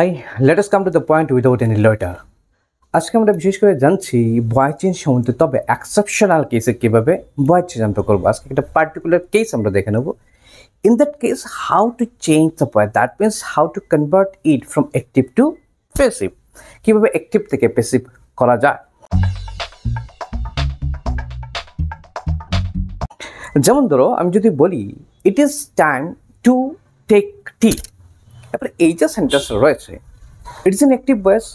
তাই let come to the point without any loiter আজকে আমরা বিশেষ করে জানছি বয় চেঞ্জ সম্বন্ধে তবে এক্সেপশনাল কেসে কীভাবে বয় চেঞ্জ আমরা করবো আজকে একটা পার্টিকুলার কেস আমরা দেখে নেব in that case how to change the point that means how to convert it from active to passive কীভাবে অ্যাক্টিভ থেকে প্যাসিভ করা যায় যেমন ধরো আমি যদি বলি it is time to take tea তারপরে এই যে সেন্টেন্সটা রয়েছে ইট ইস এন অ্যাক্টিভ বয়েস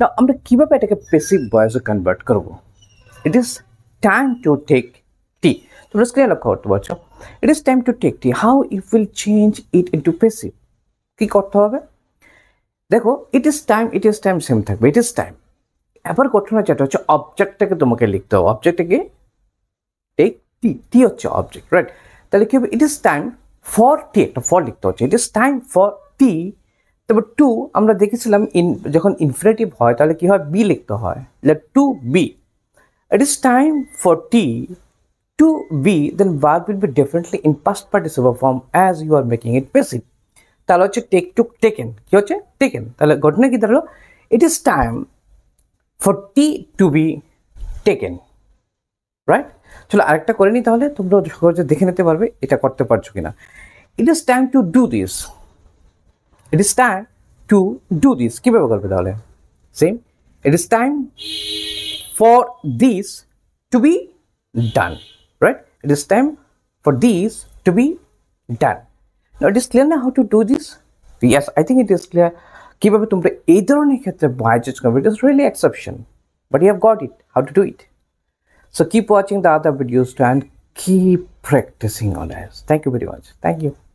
না আমরা কীভাবে এটাকে পেসিভ বয়েসে কনভার্ট করব it is time to take tea তোমরা স্ক্রিনে লক্ষ্য করতে পারছো it is time to take tea how it will change it into passive কী করতে হবে দেখো it is time it is time same থাকবে ইট ইজ টাইম এবার ঘটনা যেটা হচ্ছে অবজেক্টটাকে তোমাকে লিখতে হবে অবজেক্টটাকে টেক টি টি হচ্ছে অবজেক্ট রাইট তাহলে কী হবে it is time for tea একটা ফর লিখতে হচ্ছে it is time for tea তারপর টু আমরা দেখেছিলাম ইন যখন ইনফিনেটিভ হয় তাহলে কী হয় বি লিখতে হয় let to be it is time for tea to be then verb will be definitely in past participle form as you are making it passive তাহলে হচ্ছে টেক টু টেকেন কী হচ্ছে taken তাহলে ঘটনা কী দাঁড়ালো it is time for tea to be taken right চলো আরেকটা করে নিই তাহলে তোমরা সহজে দেখে নিতে পারবে এটা করতে পারছো কিনা it is time to do this it is time to do this কিভাবে করবে তাহলে Same. it is time for this to be done right it is time for this to be done now it is clear now how to do this yes i think it is clear কিভাবে তোমরা এই ধরনের ক্ষেত্রে বায়োচেজ করবে It is really exception. But you have got it. How to do it? So keep watching the other videos and keep practicing on us. Thank you very much. Thank you.